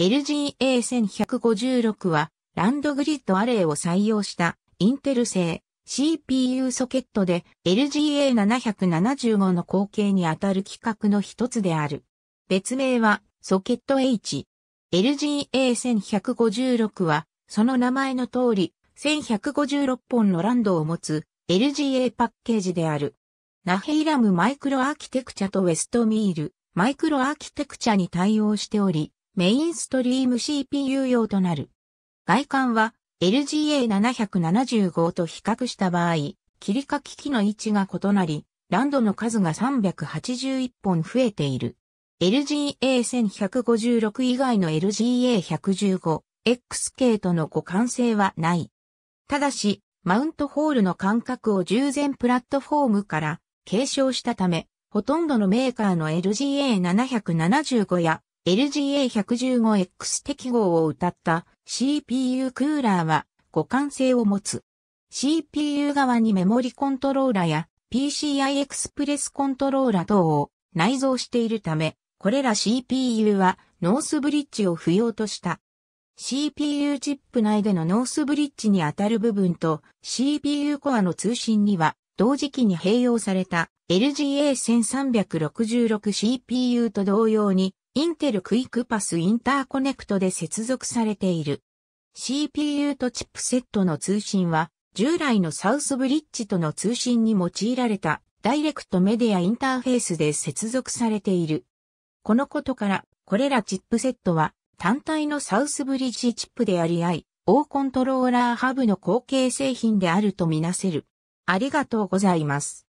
LGA1156 はランドグリッドアレイを採用したインテル製 CPU ソケットで LGA775 の後継にあたる規格の一つである。別名はソケット H。LGA1156 はその名前の通り1156本のランドを持つ LGA パッケージである。ナヘイラムマイクロアーキテクチャとウェストミールマイクロアーキテクチャに対応しており、メインストリーム CPU 用となる。外観は LGA775 と比較した場合、切り欠き機の位置が異なり、ランドの数が381本増えている。LGA1156 以外の LGA115、XK との互換性はない。ただし、マウントホールの間隔を従前プラットフォームから継承したため、ほとんどのメーカーの LGA775 や LGA115X 適合を謳った CPU クーラーは互換性を持つ。CPU 側にメモリコントローラや PCI エクスプレスコントローラ等を内蔵しているため、これら CPU はノースブリッジを不要とした。CPU チップ内でのノースブリッジに当たる部分と CPU コアの通信には同時期に併用された LGA1366CPU と同様にインテルクイックパスインターコネクトで接続されている。CPU とチップセットの通信は、従来のサウスブリッジとの通信に用いられたダイレクトメディアインターフェースで接続されている。このことから、これらチップセットは単体のサウスブリッジチップであり合い、オーコントローラーハブの後継製品であるとみなせる。ありがとうございます。